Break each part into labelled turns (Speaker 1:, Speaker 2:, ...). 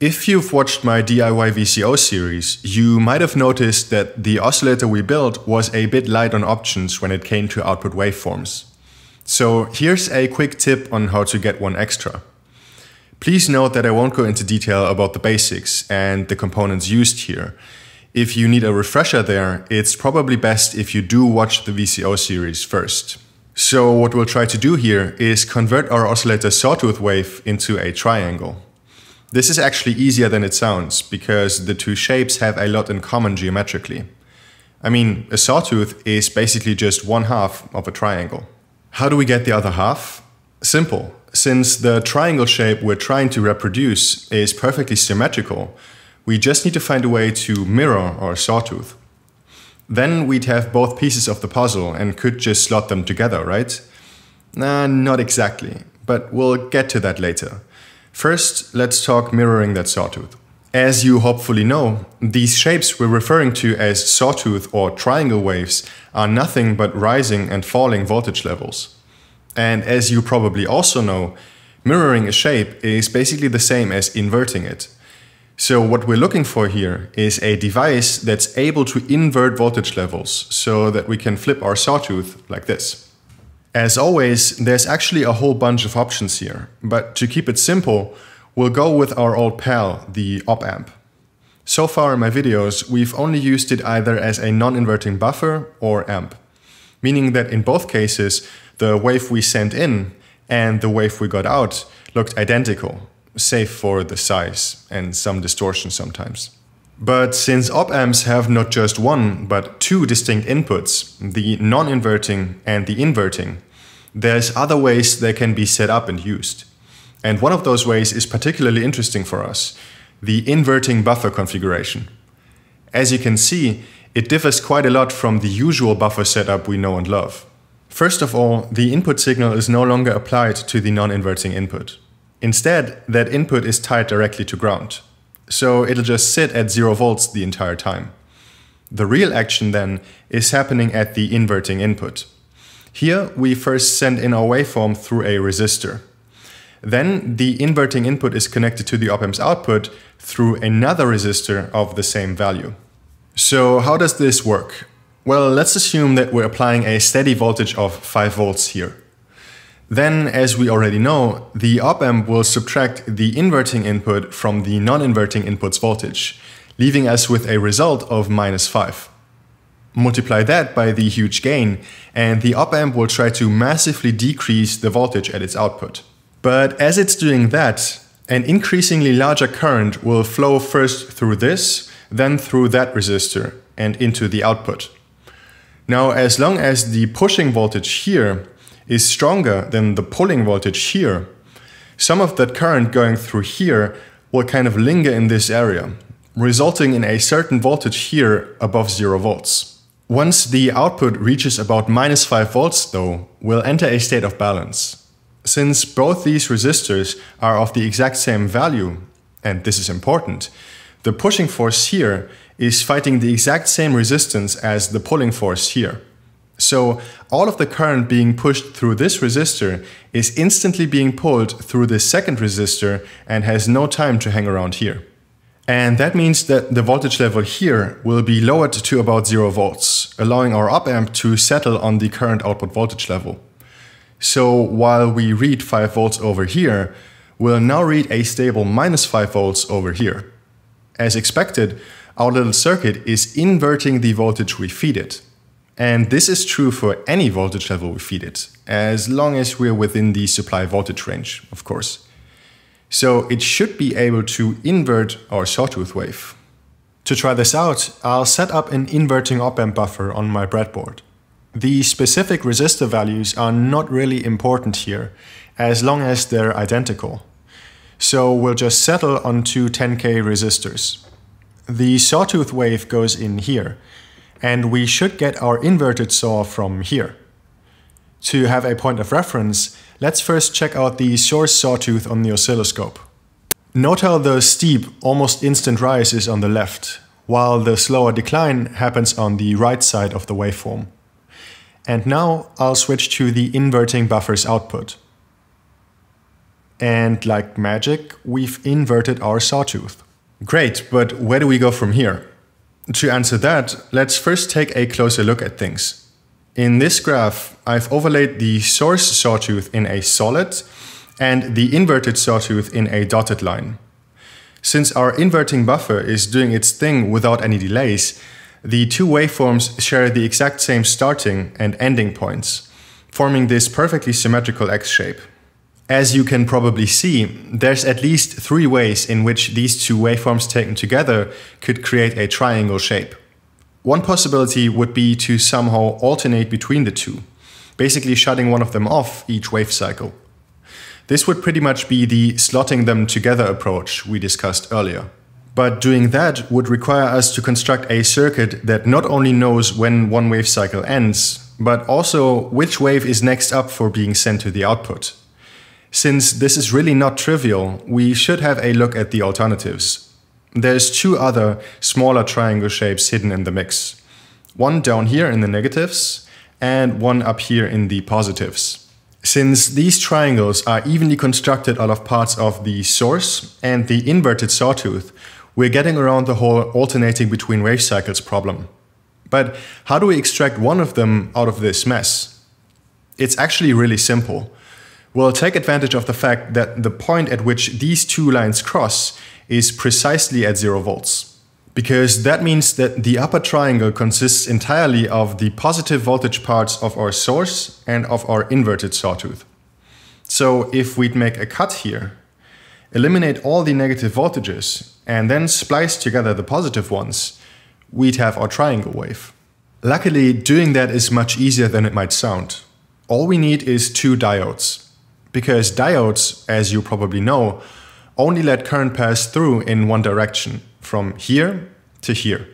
Speaker 1: If you've watched my DIY VCO series, you might have noticed that the oscillator we built was a bit light on options when it came to output waveforms. So here's a quick tip on how to get one extra. Please note that I won't go into detail about the basics and the components used here. If you need a refresher there, it's probably best if you do watch the VCO series first. So what we'll try to do here is convert our oscillator sawtooth wave into a triangle. This is actually easier than it sounds, because the two shapes have a lot in common geometrically. I mean, a sawtooth is basically just one half of a triangle. How do we get the other half? Simple. Since the triangle shape we're trying to reproduce is perfectly symmetrical, we just need to find a way to mirror our sawtooth. Then we'd have both pieces of the puzzle and could just slot them together, right? Nah, not exactly, but we'll get to that later. First, let's talk mirroring that sawtooth. As you hopefully know, these shapes we're referring to as sawtooth or triangle waves are nothing but rising and falling voltage levels. And as you probably also know, mirroring a shape is basically the same as inverting it. So what we're looking for here is a device that's able to invert voltage levels so that we can flip our sawtooth like this. As always, there's actually a whole bunch of options here, but to keep it simple, we'll go with our old pal, the op amp. So far in my videos, we've only used it either as a non-inverting buffer or amp, meaning that in both cases, the wave we sent in and the wave we got out looked identical, save for the size and some distortion sometimes. But since op-amps have not just one, but two distinct inputs, the non-inverting and the inverting, there's other ways they can be set up and used. And one of those ways is particularly interesting for us, the inverting buffer configuration. As you can see, it differs quite a lot from the usual buffer setup we know and love. First of all, the input signal is no longer applied to the non-inverting input. Instead, that input is tied directly to ground so it'll just sit at zero volts the entire time. The real action then is happening at the inverting input. Here we first send in our waveform through a resistor. Then the inverting input is connected to the op-amp's output through another resistor of the same value. So how does this work? Well, let's assume that we're applying a steady voltage of 5 volts here. Then, as we already know, the op-amp will subtract the inverting input from the non-inverting input's voltage, leaving us with a result of minus 5. Multiply that by the huge gain, and the op-amp will try to massively decrease the voltage at its output. But as it's doing that, an increasingly larger current will flow first through this, then through that resistor, and into the output. Now, as long as the pushing voltage here is stronger than the pulling voltage here, some of that current going through here will kind of linger in this area, resulting in a certain voltage here above 0 volts. Once the output reaches about minus 5 volts though, we'll enter a state of balance. Since both these resistors are of the exact same value, and this is important, the pushing force here is fighting the exact same resistance as the pulling force here. So all of the current being pushed through this resistor is instantly being pulled through this second resistor and has no time to hang around here. And that means that the voltage level here will be lowered to about zero volts, allowing our op amp to settle on the current output voltage level. So while we read 5 volts over here, we'll now read a stable minus 5 volts over here. As expected, our little circuit is inverting the voltage we feed it. And this is true for any voltage level we feed it, as long as we're within the supply voltage range, of course. So it should be able to invert our sawtooth wave. To try this out, I'll set up an inverting op-amp buffer on my breadboard. The specific resistor values are not really important here, as long as they're identical. So we'll just settle on two 10k resistors. The sawtooth wave goes in here, and we should get our inverted saw from here. To have a point of reference, let's first check out the source sawtooth on the oscilloscope. Note how the steep, almost instant rise is on the left, while the slower decline happens on the right side of the waveform. And now I'll switch to the inverting buffer's output. And like magic, we've inverted our sawtooth. Great, but where do we go from here? to answer that, let's first take a closer look at things. In this graph, I've overlaid the source sawtooth in a solid and the inverted sawtooth in a dotted line. Since our inverting buffer is doing its thing without any delays, the two waveforms share the exact same starting and ending points, forming this perfectly symmetrical X shape. As you can probably see, there's at least three ways in which these two waveforms taken together could create a triangle shape. One possibility would be to somehow alternate between the two, basically shutting one of them off each wave cycle. This would pretty much be the slotting them together approach we discussed earlier. But doing that would require us to construct a circuit that not only knows when one wave cycle ends, but also which wave is next up for being sent to the output. Since this is really not trivial, we should have a look at the alternatives. There's two other smaller triangle shapes hidden in the mix. One down here in the negatives and one up here in the positives. Since these triangles are evenly constructed out of parts of the source and the inverted sawtooth, we're getting around the whole alternating between wave cycles problem. But how do we extract one of them out of this mess? It's actually really simple will take advantage of the fact that the point at which these two lines cross is precisely at zero volts. Because that means that the upper triangle consists entirely of the positive voltage parts of our source and of our inverted sawtooth. So if we'd make a cut here, eliminate all the negative voltages, and then splice together the positive ones, we'd have our triangle wave. Luckily, doing that is much easier than it might sound. All we need is two diodes. Because diodes, as you probably know, only let current pass through in one direction, from here to here.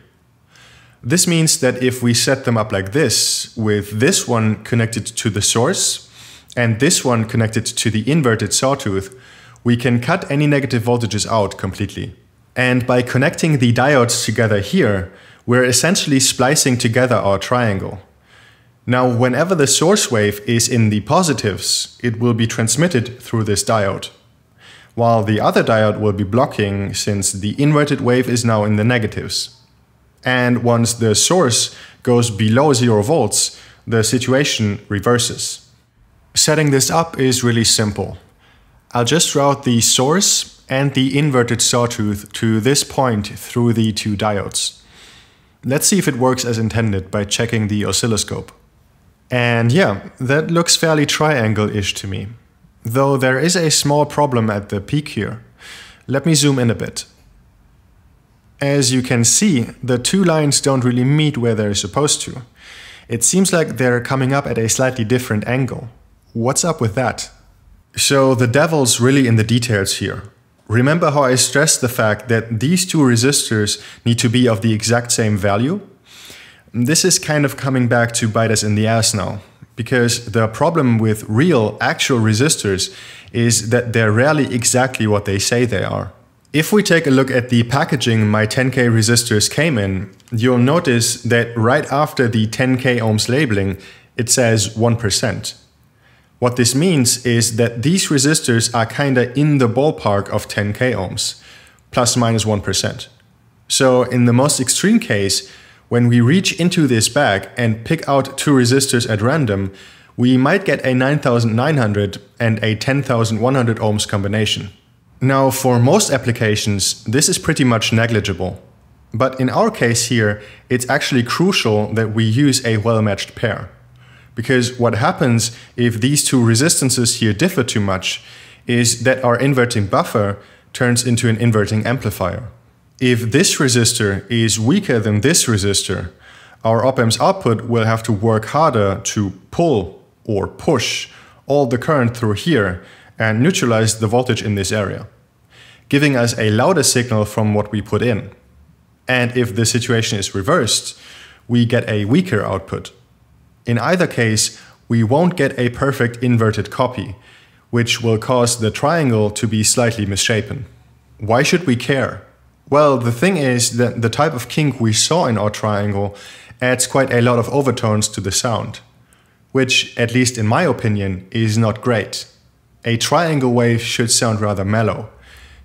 Speaker 1: This means that if we set them up like this, with this one connected to the source and this one connected to the inverted sawtooth, we can cut any negative voltages out completely. And by connecting the diodes together here, we're essentially splicing together our triangle. Now, whenever the source wave is in the positives, it will be transmitted through this diode, while the other diode will be blocking since the inverted wave is now in the negatives. And once the source goes below 0 volts, the situation reverses. Setting this up is really simple. I'll just route the source and the inverted sawtooth to this point through the two diodes. Let's see if it works as intended by checking the oscilloscope. And yeah, that looks fairly triangle-ish to me. Though there is a small problem at the peak here. Let me zoom in a bit. As you can see, the two lines don't really meet where they're supposed to. It seems like they're coming up at a slightly different angle. What's up with that? So the devil's really in the details here. Remember how I stressed the fact that these two resistors need to be of the exact same value? This is kind of coming back to bite us in the ass now, because the problem with real, actual resistors is that they're rarely exactly what they say they are. If we take a look at the packaging my 10K resistors came in, you'll notice that right after the 10K ohms labeling, it says 1%. What this means is that these resistors are kinda in the ballpark of 10K ohms, plus minus 1%. So in the most extreme case, when we reach into this bag and pick out two resistors at random, we might get a 9900 and a 10100 ohms combination. Now for most applications, this is pretty much negligible. But in our case here, it's actually crucial that we use a well-matched pair. Because what happens if these two resistances here differ too much is that our inverting buffer turns into an inverting amplifier if this resistor is weaker than this resistor, our op-amp's output will have to work harder to pull or push all the current through here and neutralize the voltage in this area, giving us a louder signal from what we put in. And if the situation is reversed, we get a weaker output. In either case, we won't get a perfect inverted copy, which will cause the triangle to be slightly misshapen. Why should we care? Well, the thing is that the type of kink we saw in our triangle adds quite a lot of overtones to the sound, which, at least in my opinion, is not great. A triangle wave should sound rather mellow.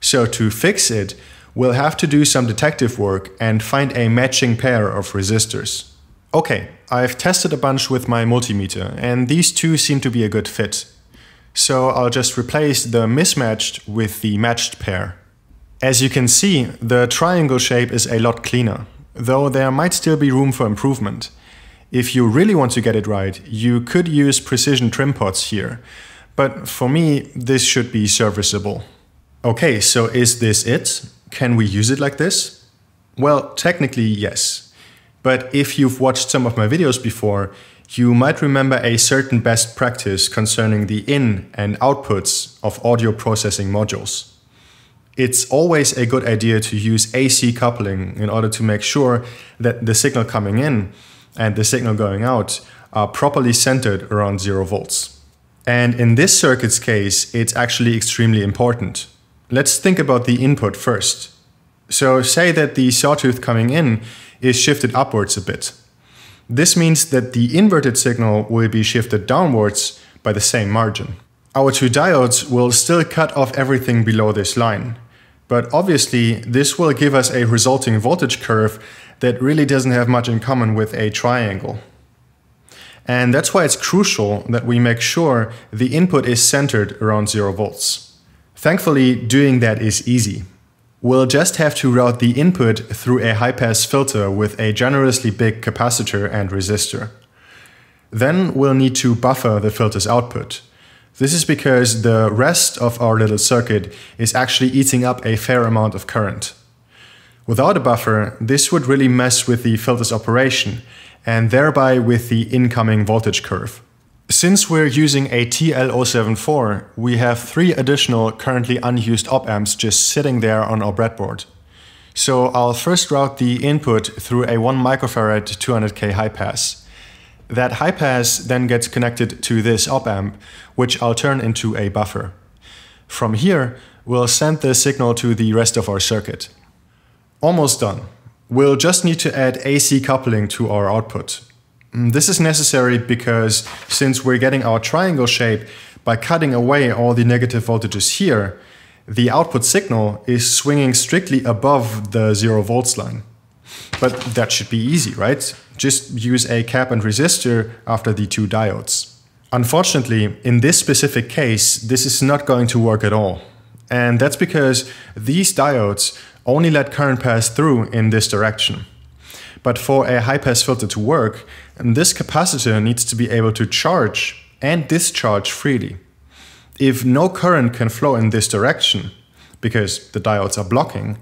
Speaker 1: So to fix it, we'll have to do some detective work and find a matching pair of resistors. Okay, I've tested a bunch with my multimeter, and these two seem to be a good fit. So I'll just replace the mismatched with the matched pair. As you can see, the triangle shape is a lot cleaner, though there might still be room for improvement. If you really want to get it right, you could use precision trim pots here, but for me, this should be serviceable. Okay, so is this it? Can we use it like this? Well, technically, yes. But if you've watched some of my videos before, you might remember a certain best practice concerning the in and outputs of audio processing modules it's always a good idea to use AC coupling in order to make sure that the signal coming in and the signal going out are properly centered around zero volts. And in this circuit's case, it's actually extremely important. Let's think about the input first. So say that the sawtooth coming in is shifted upwards a bit. This means that the inverted signal will be shifted downwards by the same margin. Our two diodes will still cut off everything below this line, but obviously, this will give us a resulting voltage curve that really doesn't have much in common with a triangle. And that's why it's crucial that we make sure the input is centered around zero volts. Thankfully, doing that is easy. We'll just have to route the input through a high-pass filter with a generously big capacitor and resistor. Then we'll need to buffer the filter's output. This is because the rest of our little circuit is actually eating up a fair amount of current. Without a buffer, this would really mess with the filter's operation and thereby with the incoming voltage curve. Since we're using a TL074, we have three additional currently unused op-amps just sitting there on our breadboard. So I'll first route the input through a 1 microfarad 200k high pass. That high pass then gets connected to this op amp, which I'll turn into a buffer. From here, we'll send the signal to the rest of our circuit. Almost done. We'll just need to add AC coupling to our output. Mm, this is necessary because since we're getting our triangle shape by cutting away all the negative voltages here, the output signal is swinging strictly above the zero volts line. But that should be easy, right? just use a cap and resistor after the two diodes. Unfortunately, in this specific case, this is not going to work at all. And that's because these diodes only let current pass through in this direction. But for a high-pass filter to work, this capacitor needs to be able to charge and discharge freely. If no current can flow in this direction, because the diodes are blocking,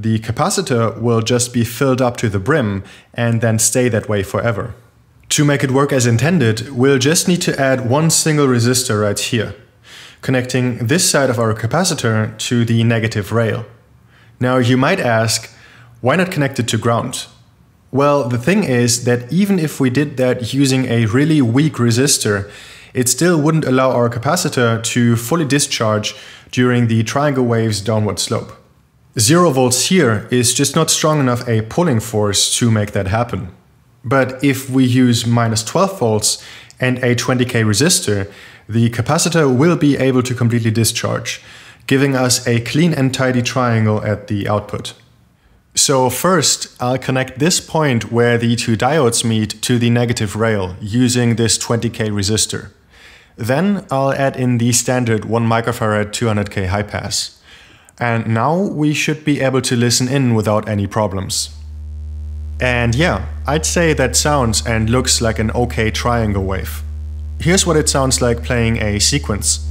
Speaker 1: the capacitor will just be filled up to the brim and then stay that way forever. To make it work as intended, we'll just need to add one single resistor right here, connecting this side of our capacitor to the negative rail. Now you might ask, why not connect it to ground? Well, the thing is that even if we did that using a really weak resistor, it still wouldn't allow our capacitor to fully discharge during the triangle wave's downward slope. Zero volts here is just not strong enough a pulling force to make that happen. But if we use minus 12 volts and a 20k resistor, the capacitor will be able to completely discharge, giving us a clean and tidy triangle at the output. So first, I'll connect this point where the two diodes meet to the negative rail using this 20k resistor. Then I'll add in the standard 1 microfarad 200k high pass. And now we should be able to listen in without any problems. And yeah, I'd say that sounds and looks like an okay triangle wave. Here's what it sounds like playing a sequence.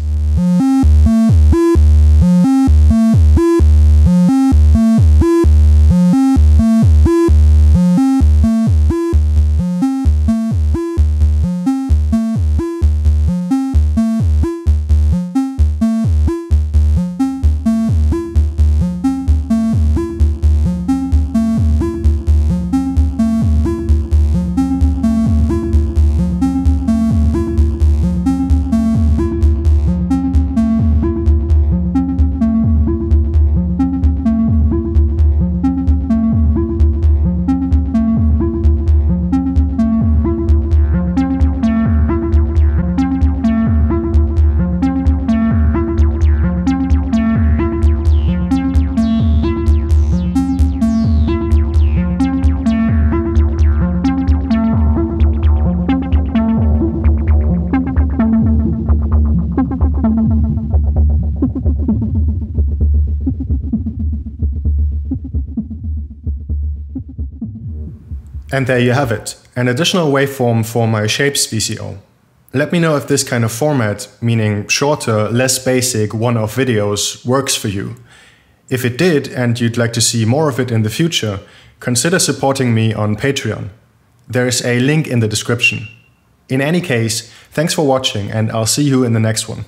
Speaker 1: And there you have it, an additional waveform for my shapes VCO. Let me know if this kind of format, meaning shorter, less basic one-off videos, works for you. If it did and you'd like to see more of it in the future, consider supporting me on Patreon. There's a link in the description. In any case, thanks for watching and I'll see you in the next one.